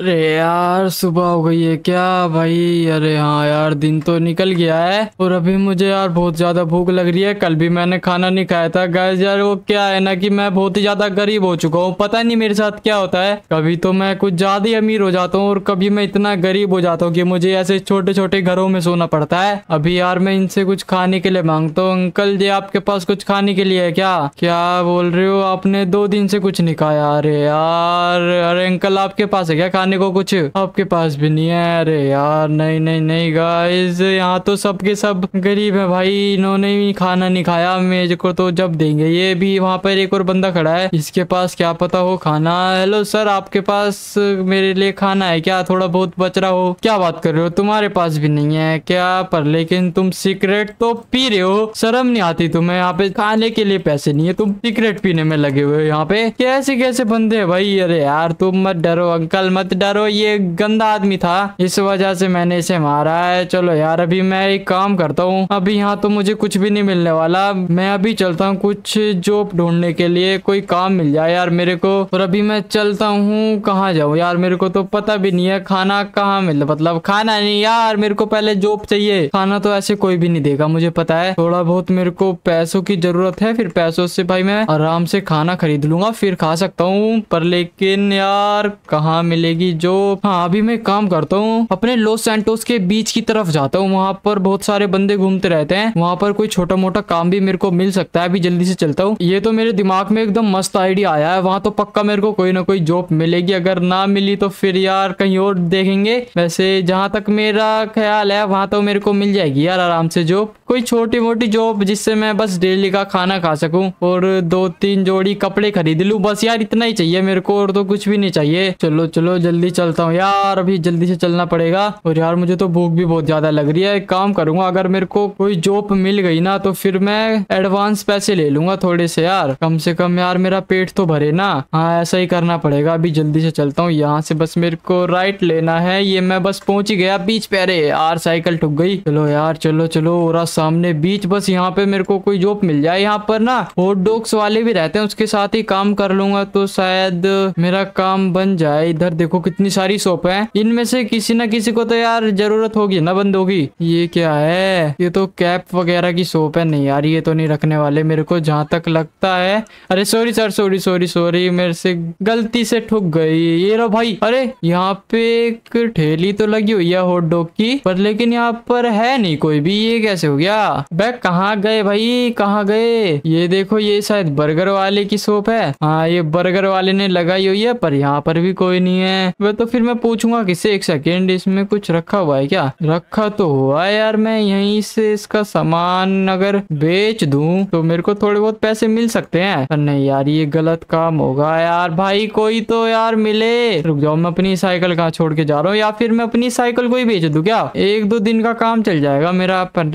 अरे यार सुबह हो गई है क्या भाई अरे हाँ यार दिन तो निकल गया है और अभी मुझे यार बहुत ज़्यादा भूख लग रही है कल भी मैंने खाना नहीं खाया था गैस यार वो क्या है ना कि मैं बहुत ही ज़्यादा गरीब हो चुका हूँ पता नहीं मेरे साथ क्या होता है कभी तो मैं कुछ ज़्यादा ही अमीर हो जाता हूँ और कभी मैं इतना गरीब हो जाता हूँ की मुझे ऐसे छोटे छोटे घरों में सोना पड़ता है अभी यार मैं इनसे कुछ खाने के लिए मांगता हूँ अंकल जी आपके पास कुछ खाने के लिए है क्या क्या बोल रहे हो आपने दो दिन से कुछ नहीं खाया अरे यार अरे अंकल आपके पास है क्या खाने खाने को कुछ आपके पास भी नहीं है अरे यार नहीं नहीं नहीं गाइज यहाँ तो सबके सब गरीब है भाई इन्होंने भी खाना नहीं खाया मेज को तो जब देंगे ये भी वहाँ पर एक और बंदा खड़ा है इसके पास क्या पता हो खाना हेलो सर आपके पास मेरे लिए खाना है क्या थोड़ा बहुत बच रहा हो क्या बात कर रहे हो तुम्हारे पास भी नहीं है क्या पर लेकिन तुम सिगरेट तो पी रहे हो शर्म नहीं आती तुम्हें यहाँ पे खाने के लिए पैसे नहीं है तुम सिगरेट पीने में लगे हुए यहाँ पे कैसे कैसे बंदे भाई अरे यार तुम मत डरो अंकल मत डरो ये गंदा आदमी था इस वजह से मैंने इसे मारा है चलो यार अभी मैं एक काम करता हूँ अभी यहाँ तो मुझे कुछ भी नहीं मिलने वाला मैं अभी चलता हूँ कुछ जॉब ढूंढने के लिए कोई काम मिल जाए यार मेरे को और अभी मैं चलता हूँ कहाँ जाऊँ यार मेरे को तो पता भी नहीं है खाना कहाँ मिल मतलब खाना नहीं यार मेरे को पहले जॉब चाहिए खाना तो ऐसे कोई भी नहीं देगा मुझे पता है थोड़ा बहुत मेरे को पैसों की जरूरत है फिर पैसों से भाई मैं आराम से खाना खरीद लूंगा फिर खा सकता हूँ पर लेकिन यार कहाँ मिलेगी जो हाँ अभी मैं काम करता हूँ अपने लोस सेंटोस के बीच की तरफ जाता हूँ वहाँ पर बहुत सारे बंदे घूमते रहते हैं वहाँ पर कोई छोटा मोटा काम भी मेरे को मिल सकता है अभी जल्दी से चलता हूँ ये तो मेरे दिमाग में एकदम मस्त आइडिया आया है वहाँ तो पक्का मेरे को कोई ना कोई जॉब मिलेगी अगर ना मिली तो फिर यार कहीं और देखेंगे वैसे जहाँ तक मेरा ख्याल है वहाँ तो मेरे को मिल जाएगी यार आराम से जॉब कोई छोटी मोटी जॉब जिससे मैं बस डेली का खाना खा सकूँ और दो तीन जोड़ी कपड़े खरीद लू बस यार इतना ही चाहिए मेरे को और तो कुछ भी नहीं चाहिए चलो चलो जल्दी जल्दी चलता हूँ यार अभी जल्दी से चलना पड़ेगा और यार मुझे तो भूख भी बहुत ज्यादा लग रही है एक काम करूंगा अगर मेरे को कोई जॉब मिल गई ना तो फिर मैं एडवांस पैसे ले लूंगा थोड़े से यार कम से कम यार मेरा पेट तो भरे ना हाँ ऐसा ही करना पड़ेगा अभी जल्दी से चलता हूँ यहाँ से बस मेरे को राइट लेना है ये मैं बस पहुंच ही गया बीच पे अरे यार साइकिल ठुक गई चलो यार चलो चलो और सामने बीच बस यहाँ पे मेरे को कोई जॉब मिल जाए यहाँ पर ना हॉट डॉग्स वाले भी रहते हैं उसके साथ ही काम कर लूंगा तो शायद मेरा काम बन जाए इधर देखो कितनी सारी शॉप है इनमें से किसी ना किसी को तो यार जरूरत होगी ना बंद होगी ये क्या है ये तो कैप वगैरह की शॉप है नहीं यार ये तो नहीं रखने वाले मेरे को जहाँ तक लगता है अरे sorry sir sorry sorry sorry मेरे से गलती से ठुक गई ये रो भाई अरे यहाँ पे एक ठेली तो लगी हुई है हॉट डॉग की पर लेकिन यहाँ पर है नहीं कोई भी ये कैसे हो गया बैग कहाँ गए भाई कहाँ गए ये देखो ये शायद बर्गर वाले की शॉप है हाँ ये बर्गर वाले ने लगाई हुई है पर यहाँ पर भी कोई नहीं है है वह तो फिर मैं पूछूंगा किसे एक सेकेंड इसमें कुछ रखा हुआ है क्या रखा तो हुआ यार मैं यहीं से इसका सामान अगर बेच दू तो मेरे को थोड़े बहुत पैसे मिल सकते हैं पर नहीं यार ये गलत काम होगा यार भाई कोई तो यार मिले रुक जाओ मैं अपनी साइकिल कहाँ छोड़ के जा रहा हूँ या फिर मैं अपनी साइकिल को ही बेच दू क्या एक दो दिन का काम चल जाएगा मेरा पर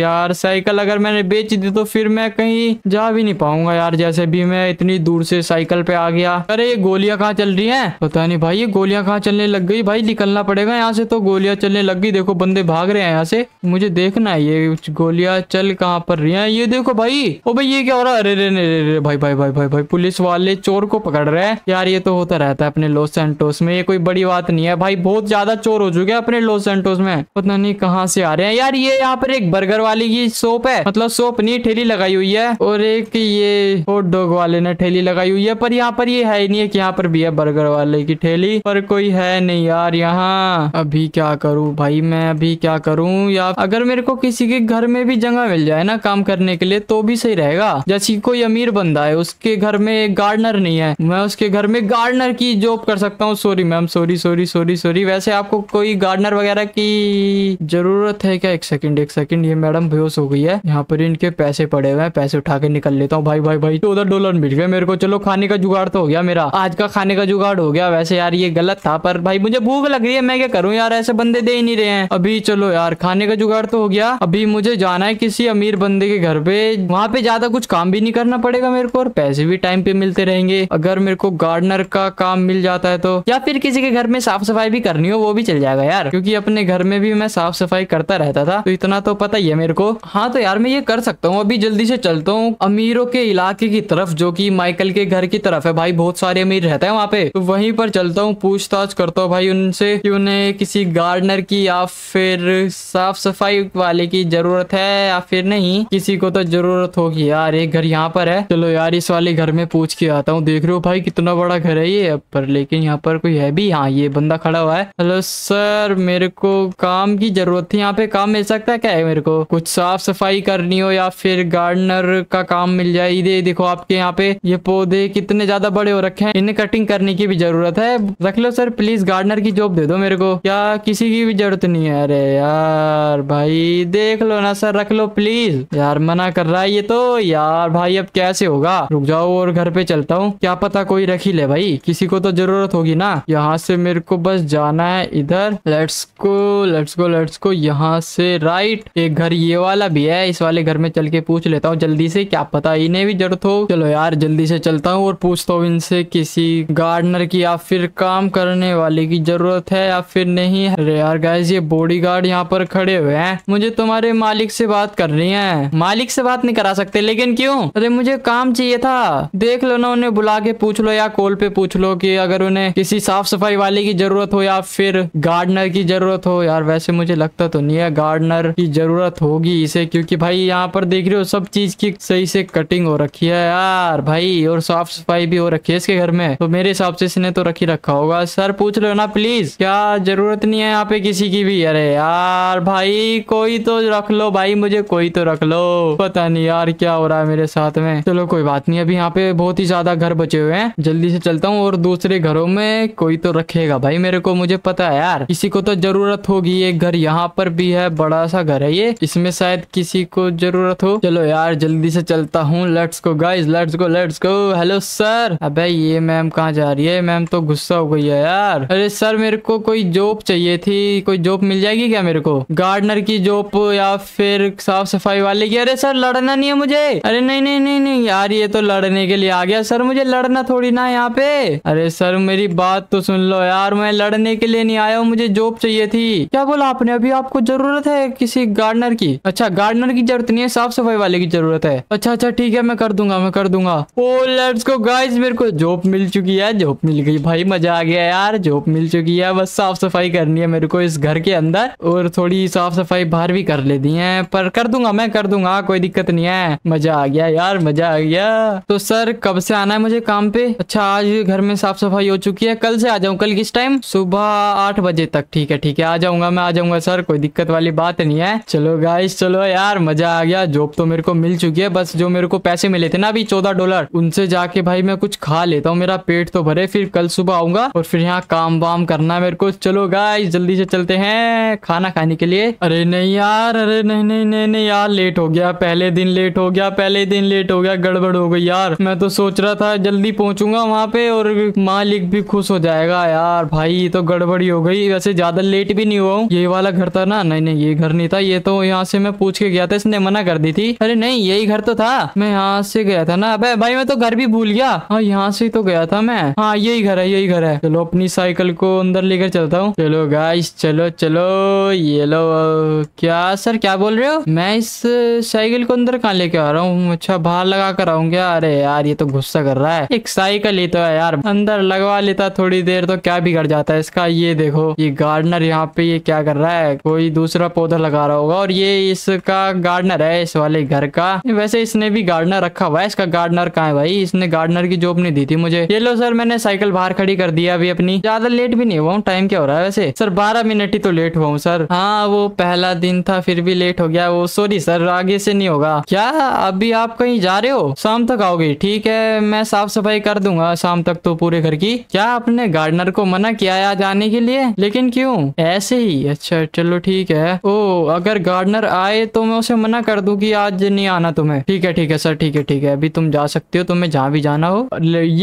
यार साइकिल अगर मैंने बेच दी तो फिर मैं कहीं जा भी नहीं पाऊंगा यार जैसे भी मैं इतनी दूर से साइकिल पे आ गया अरे ये गोलियां कहाँ चल रही है पता नहीं भाई ये गोलियां कहाँ चलने लग गई भाई निकलना पड़ेगा यहाँ से तो गोलियां चलने लग गई देखो बंदे भाग रहे हैं यहाँ से मुझे देखना है ये गोलियां चल कहाँ पर रही है ये देखो भाई ओ भाई ये क्या हो रहा है अरे रे रे रे भाई भाई भाई भाई भाई पुलिस वाले चोर को पकड़ रहे हैं यार ये तो होता रहता है अपने लॉस सेंटोस में ये कोई बड़ी बात नहीं है भाई बहुत ज्यादा चोर हो चुके हैं अपने लॉस सेंटोस में पता नहीं कहाँ से आ रहे हैं यार ये यहाँ पर एक बर्गर वाले की सोप है मतलब सोप नहीं ठेली लगाई हुई है और एक ये हॉट डॉग वाले ने ठेली लगाई हुई है पर यहाँ पर ये है ही नहीं है कि यहाँ पर भी है बर्गर वाले की ठेली पर कोई है नहीं यार यहाँ अभी क्या करूँ भाई मैं अभी क्या करूँ या अगर मेरे को किसी के घर में भी जगह मिल जाए ना काम करने के लिए तो भी सही रहेगा जैसे कोई अमीर बंदा है उसके घर में एक गार्डनर नहीं है मैं उसके घर में गार्डनर की जॉब कर सकता हूँ sorry ma'am sorry sorry sorry sorry वैसे आपको कोई गार्डनर वगैरह की जरूरत है क्या एक सेकंड एक सेकंड ये मैडम बेहोश हो गई है यहाँ पर इनके पैसे पड़े हुए हैं पैसे उठा के निकल लेता हूँ भाई भाई भाई चौदह डॉलर मिल गए मेरे को चलो खाने का जुगाड़ तो हो गया मेरा आज का खाने का जुगाड़ हो गया वैसे यार ये गलत था पर भाई मुझे भूख लग रही है मैं क्या करूँ यार ऐसे बंदे दे ही नहीं रहे हैं अभी चलो यार खाने का जुगाड़ तो हो गया अभी मुझे जाना है किसी अमीर बंदे के घर पे वहाँ पे ज्यादा कुछ काम भी नहीं करना पड़ेगा मेरे को और पैसे भी टाइम पे मिलते रहेंगे अगर मेरे को गार्डनर का काम मिल जाता है तो या फिर किसी के घर में साफ सफाई भी करनी हो वो भी चल जाएगा यार क्योंकि अपने घर में भी मैं साफ सफाई करता रहता था तो इतना तो पता ही है मेरे को हाँ तो यार मैं ये कर सकता हूँ अभी जल्दी से चलता हूँ अमीरों के इलाके की तरफ जो की माइकल के घर की तरफ है भाई बहुत सारे अमीर रहते हैं वहाँ पे तो वहीं पर चलता हूँ पूछताछ करता हूँ भाई उनसे कि उन्हें किसी गार्डनर की या फिर साफ सफाई वाले की जरूरत है या फिर नहीं किसी को तो जरूरत होगी यार एक घर यहाँ पर है चलो यार इस वाले घर में पूछ के आता हूँ देख रहे हो भाई कितना बड़ा घर है ये पर लेकिन यहाँ पर कोई है भी हाँ ये बंदा खड़ा हुआ है हेलो सर मेरे को काम की जरूरत थी यहाँ पे काम मिल सकता है क्या है मेरे को कुछ साफ सफाई करनी हो या फिर गार्डनर का काम मिल जाए दे, देखो आपके यहाँ पे ये पौधे कितने ज्यादा बड़े हो रखे हैं इन्हें कटिंग करने की भी जरूरत है रख लो सर प्लीज गार्डनर की जॉब दे दो मेरे को क्या किसी की भी जरूरत नहीं है अरे यार भाई देख लो ना सर रख लो प्लीज यार मना कर रहा है ये तो यार भाई अब कैसे होगा रुक जाओ और घर पे चलता हूँ क्या पता कोई रख ही ले भाई किसी को तो जरूरत होगी ना यहाँ से मेरे को बस जाना है इधर let's go let's go let's को यहाँ से राइट एक घर ये वाला भी है इस वाले घर में चल के पूछ लेता हूँ जल्दी से क्या पता इन्हें भी जरूरत हो चलो यार जल्दी से चलता हूँ और पूछता हूँ इनसे किसी गार्डनर की या फिर काम काम करने वाले की जरूरत है या फिर नहीं है यार गाइज ये बॉडी गार्ड यहाँ पर खड़े हुए हैं मुझे तुम्हारे मालिक से बात करनी है मालिक से बात नहीं करा सकते लेकिन क्यों अरे मुझे काम चाहिए था देख लो ना उन्हें बुला के पूछ लो या कॉल पे पूछ लो कि अगर उन्हें किसी साफ सफाई वाले की जरूरत हो या फिर गार्डनर की जरूरत हो यार वैसे मुझे लगता तो नहीं है गार्डनर की जरूरत होगी इसे क्यूँकी भाई यहाँ पर देख रहे हो सब चीज की सही से कटिंग हो रखी है यार भाई और साफ सफाई भी हो रखी है इसके घर में तो मेरे हिसाब से इसने तो रखी रखा होगा होगा सर पूछ लो ना प्लीज क्या जरूरत नहीं है यहाँ पे किसी की भी अरे यार भाई कोई तो रख लो भाई मुझे कोई तो रख लो पता नहीं यार क्या हो रहा है मेरे साथ में चलो कोई बात नहीं अभी यहाँ पे बहुत ही ज्यादा घर बचे हुए हैं जल्दी से चलता हूँ और दूसरे घरों में कोई तो रखेगा भाई मेरे को मुझे पता है यार किसी को तो जरूरत होगी एक घर यहाँ पर भी है बड़ा सा घर है ये इसमें शायद किसी को जरूरत हो चलो यार जल्दी से चलता हूँ let's go guys let's go let's go hello sir अब ये मैम कहाँ जा रही है मैम तो गुस्सा हो भैया यार अरे सर मेरे को कोई जॉब चाहिए थी कोई जॉब मिल जाएगी क्या मेरे को गार्डनर की जॉब या फिर साफ सफाई वाले की अरे सर लड़ना नहीं है मुझे अरे नहीं नहीं नहीं नहीं यार ये तो लड़ने के लिए आ गया सर मुझे लड़ना थोड़ी ना यहाँ पे अरे सर मेरी बात तो सुन लो यार मैं लड़ने के लिए नहीं आया हूँ मुझे जॉब चाहिए थी क्या बोला आपने अभी आपको जरूरत है किसी गार्डनर की अच्छा गार्डनर की जरूरत नहीं है साफ सफाई वाले की जरूरत है अच्छा अच्छा ठीक है मैं कर दूंगा मैं कर दूंगा ओ लेट्स गो गाइस मेरे को जॉब मिल चुकी है जॉब मिल गई भाई मजा आ गया यार जॉब मिल चुकी है बस साफ सफाई करनी है मेरे को इस घर के अंदर और थोड़ी साफ सफाई बाहर भी कर लेती है पर कर दूंगा मैं कर दूंगा कोई दिक्कत नहीं है मजा आ गया यार मजा आ गया तो सर कब से आना है मुझे काम पे अच्छा आज घर में साफ सफाई हो चुकी है कल से आ जाऊँ कल किस टाइम सुबह आठ बजे तक ठीक है ठीक है आ जाऊंगा मैं आ जाऊंगा सर कोई दिक्कत वाली बात नहीं है चलो गाइस चलो यार मजा आ गया जॉब तो मेरे को मिल चुकी है बस जो मेरे को पैसे मिले थे ना अभी चौदह डॉलर उनसे जाके भाई मैं कुछ खा लेता हूँ मेरा पेट तो भरे फिर कल सुबह आऊंगा और फिर यहाँ काम वाम करना है मेरे को चलो गाय जल्दी से चलते हैं खाना खाने के लिए अरे नहीं यार अरे नहीं नहीं नहीं नहीं यार लेट हो गया पहले दिन लेट हो गया पहले दिन लेट हो गया गड़बड़ हो गई यार मैं तो सोच रहा था जल्दी पहुंचूंगा वहाँ पे और मालिक भी खुश हो जाएगा यार भाई ये तो गड़बड़ी हो गई वैसे ज्यादा लेट भी नहीं हुआ ये वाला घर था ना नहीं नहीं ये घर नहीं था ये तो यहाँ से मैं पूछ के गया था इसने मना कर दी थी अरे नहीं यही घर तो था मैं यहाँ से गया था ना अब भाई मैं तो घर भी भूल गया हाँ यहाँ से तो गया था मैं हाँ यही घर है यही घर है चलो अपनी साइकिल को अंदर लेकर चलता हूँ चलो गाइस चलो चलो ये लो क्या सर क्या बोल रहे हो मैं इस साइकिल को अंदर कहाँ लेके आ रहा हूँ अच्छा बाहर लगा कर आऊंगा क्या अरे यार ये तो गुस्सा कर रहा है एक साइकिल ही तो है यार अंदर लगवा लेता थोड़ी देर तो क्या बिगड़ जाता है इसका ये देखो ये गार्डनर यहाँ पे ये क्या कर रहा है कोई दूसरा पौधा लगा रहा होगा और ये इसका गार्डनर है इस वाले घर का वैसे इसने भी गार्डनर रखा हुआ है इसका गार्डनर कहा है भाई इसने गार्डनर की जॉब नहीं दी थी मुझे ये लो सर मैंने साइकिल बाहर खड़ी कर दिया अभी अपनी ज्यादा लेट भी नहीं हुआ हूँ टाइम क्या हो रहा है वैसे सर बारह मिनट ही तो लेट हुआ हूँ सर हाँ वो पहला दिन था फिर भी लेट हो गया वो सॉरी सर आगे से नहीं होगा क्या अभी आप कहीं जा रहे हो शाम तक आओगे ठीक है मैं साफ सफाई कर दूंगा शाम तक तो पूरे घर की क्या आपने गार्डनर को मना किया है आज आने के लिए लेकिन क्यूँ ऐसे ही अच्छा चलो ठीक है ओ अगर गार्डनर आए तो मैं उसे मना कर दू की आज नहीं आना तुम्हें ठीक है ठीक है सर ठीक है ठीक है अभी तुम जा सकते हो तुम्हें जहाँ भी जाना हो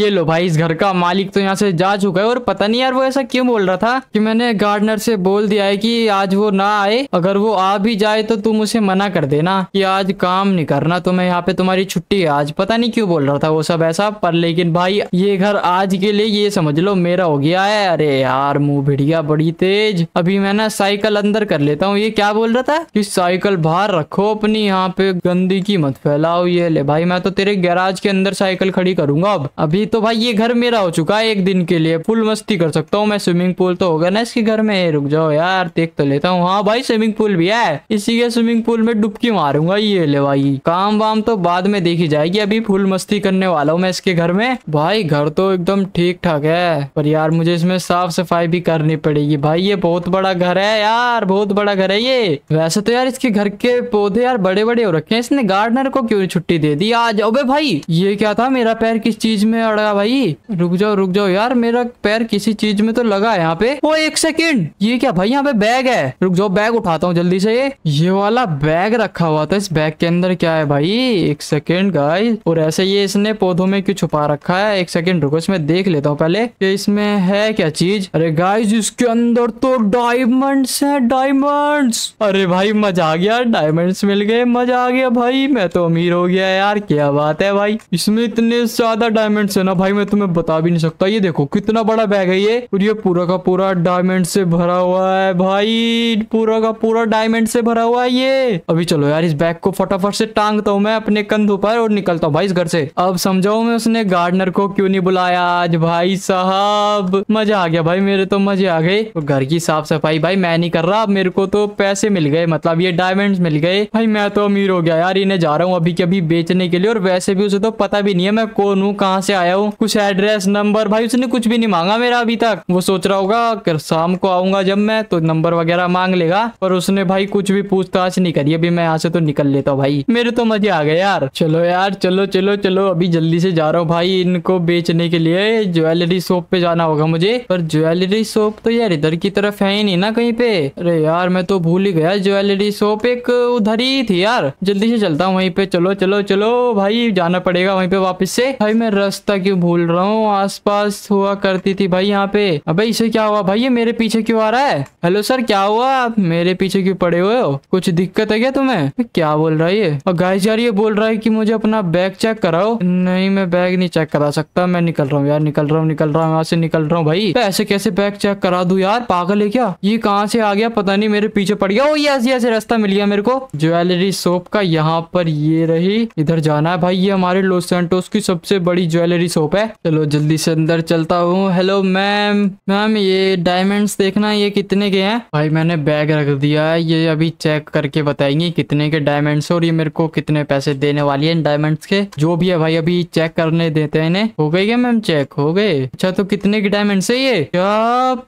ये लो भाई इस घर का मालिक तो यहाँ से जा चुका और पता नहीं यार वो ऐसा क्यों बोल रहा था कि मैंने गार्डनर से बोल दिया है कि आज वो ना आए अगर वो आ भी जाए तो तुम उसे मना कर देना कि आज काम नहीं करना तो मैं यहाँ पे तुम्हारी छुट्टी है आज पता नहीं क्यों बोल रहा था वो सब ऐसा पर लेकिन भाई ये घर आज के लिए ये समझ लो मेरा हो गया है अरे यार मुंह भिड़िया बड़ी तेज अभी मैं ना साइकिल अंदर कर लेता हूँ ये क्या बोल रहा था कि साइकिल बाहर रखो अपनी यहाँ पे गंदी की मत फैलाओ ये ले भाई मैं तो तेरे गैराज के अंदर साइकिल खड़ी करूंगा अब अभी तो भाई ये घर मेरा हो चुका है एक दिन के लिए फुल मस्ती कर सकता हूँ मैं स्विमिंग पूल तो होगा ना इसके घर में रुक जाओ यार देख तो लेता हूँ हाँ भाई स्विमिंग पूल भी है इसी के स्विमिंग पूल में डुबकी मारूंगा ये ले भाई काम वाम तो बाद में देखी जाएगी अभी फुल मस्ती करने वाला हूँ मैं इसके घर में भाई घर तो एकदम ठीक ठाक है पर यार मुझे इसमें साफ सफाई भी करनी पड़ेगी भाई ये बहुत बड़ा घर है यार बहुत बड़ा घर है ये वैसे तो यार इसके घर के पौधे यार बड़े बड़े हो रखे हैं इसने गार्डनर को क्यों छुट्टी दे दी आज अबे भाई ये क्या था मेरा पैर किस चीज में अड़ा भाई रुक जाओ रुक जाओ यार मेरा पैर किसी चीज में तो लगा यहाँ पे वो एक सेकेंड ये क्या भाई यहाँ पे बैग है रुक जो बैग उठाता हूँ जल्दी से ये ये वाला बैग रखा हुआ था इस बैग के अंदर क्या है भाई एक सेकेंड गाय और ऐसे ये इसने पौधों में क्यों छुपा रखा है एक सेकेंड रुको इसमें देख लेता हूँ पहले कि इसमें है क्या चीज अरे गाय इसके अंदर तो डायमंड्स है डायमंड अरे भाई मजा आ गया डायमंड मिल गए मजा आ गया भाई मैं तो अमीर हो गया यार क्या बात है भाई इसमें इतने ज्यादा डायमंड है ना भाई मैं तुम्हें बता भी नहीं सकता ये देखो कितना बड़ा बैग है ये और ये पूरा का पूरा डायमंड से भरा हुआ है भाई पूरा का पूरा डायमंड से भरा हुआ है ये अभी चलो यार इस बैग को फटाफट से टांगता हूँ मैं अपने कंधों पर और निकलता हूँ भाई इस घर से अब समझाऊ मैं उसने गार्डनर को क्यों नहीं बुलाया आज भाई साहब मजा आ गया भाई मेरे तो मजे आ गए घर की साफ सफाई भाई मैं नहीं कर रहा मेरे को तो पैसे मिल गए मतलब ये डायमंड मिल गए भाई मैं तो अमीर हो गया यार इन्हें जा रहा हूँ अभी कभी बेचने के लिए और वैसे भी उसे तो पता भी नहीं है मैं कौन हूँ कहाँ से आया हूँ कुछ एड्रेस नंबर भाई उसने कुछ भी नहीं मांगा मांगा मेरा अभी तक वो सोच रहा होगा शाम को आऊंगा जब मैं तो नंबर वगैरह मांग लेगा पर उसने भाई कुछ भी पूछताछ नहीं करी अभी मैं यहाँ से तो निकल लेता हूँ भाई मेरे तो मजे आ गए यार चलो यार चलो चलो चलो अभी जल्दी से जा रहा हूँ भाई इनको बेचने के लिए ज्वेलरी शॉप पे जाना होगा मुझे पर ज्वेलरी शॉप तो यार इधर की तरफ है ही नहीं ना कहीं पे अरे यार मैं तो भूल ही गया ज्वेलरी शॉप एक उधर ही थी यार जल्दी से चलता हूँ वहीं पे चलो चलो चलो भाई जाना पड़ेगा वहीं पे वापस से भाई मैं रास्ता क्यों भूल रहा हूँ आसपास हुआ करती रही थी भाई यहाँ पे अबे इसे क्या हुआ भाई ये मेरे पीछे क्यों आ रहा है हेलो सर क्या हुआ मेरे पीछे क्यों पड़े हुए हो कुछ दिक्कत है क्या तुम्हें क्या बोल रहा है ये और गाइस यार ये बोल रहा है कि मुझे अपना बैग चेक कराओ नहीं मैं बैग नहीं चेक करा सकता मैं निकल रहा हूँ यार निकल रहा हूँ निकल रहा हूँ यहाँ से निकल रहा हूँ भाई ऐसे कैसे बैग चेक करा दू यार पागल है क्या ये कहाँ से आ गया पता नहीं मेरे पीछे पड़ गया ये ऐसे ऐसे रास्ता मिल गया मेरे को ज्वेलरी शॉप का यहाँ पर ये रही इधर जाना है भाई ये हमारे लॉस सेंटोस की सबसे बड़ी ज्वेलरी शॉप है चलो जल्दी से अंदर चलता हूँ हेलो मैम मैम ये डायमंड्स देखना ये कितने के हैं भाई मैंने बैग रख दिया है ये अभी चेक करके बताएंगे कितने के डायमंड्स और ये मेरे को कितने पैसे देने वाली है डायमंड्स के जो भी है भाई अभी चेक करने देते हैं इन्हें हो गई क्या मैम चेक हो गए अच्छा तो कितने के डायमंड्स है ये क्या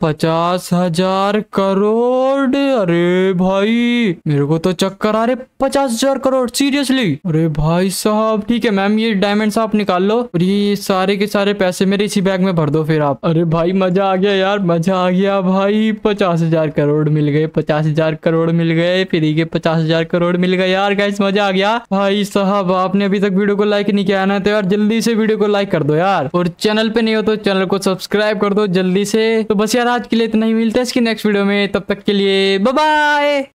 पचास हजार करोड़ अरे भाई मेरे को तो चक्कर आ रहे पचास हजार करोड़ सीरियसली अरे भाई साहब ठीक है मैम ये डायमंड्स आप निकाल लो और ये सारे के सारे पैसे मेरे इसी बैग में भर दो फिर आप आप अरे भाई मजा आ गया यार मजा आ गया भाई पचास हजार करोड़ मिल गए पचास हजार करोड़ मिल गए फिर ये पचास हजार करोड़ मिल गए यार गाइस मजा आ गया भाई साहब आपने अभी तक वीडियो को लाइक नहीं किया ना तो यार जल्दी से वीडियो को लाइक कर दो यार और चैनल पे नहीं हो तो चैनल को सब्सक्राइब कर दो जल्दी से तो बस यार आज के लिए इतना ही मिलता है इसकी नेक्स्ट वीडियो में तब तक के लिए बाय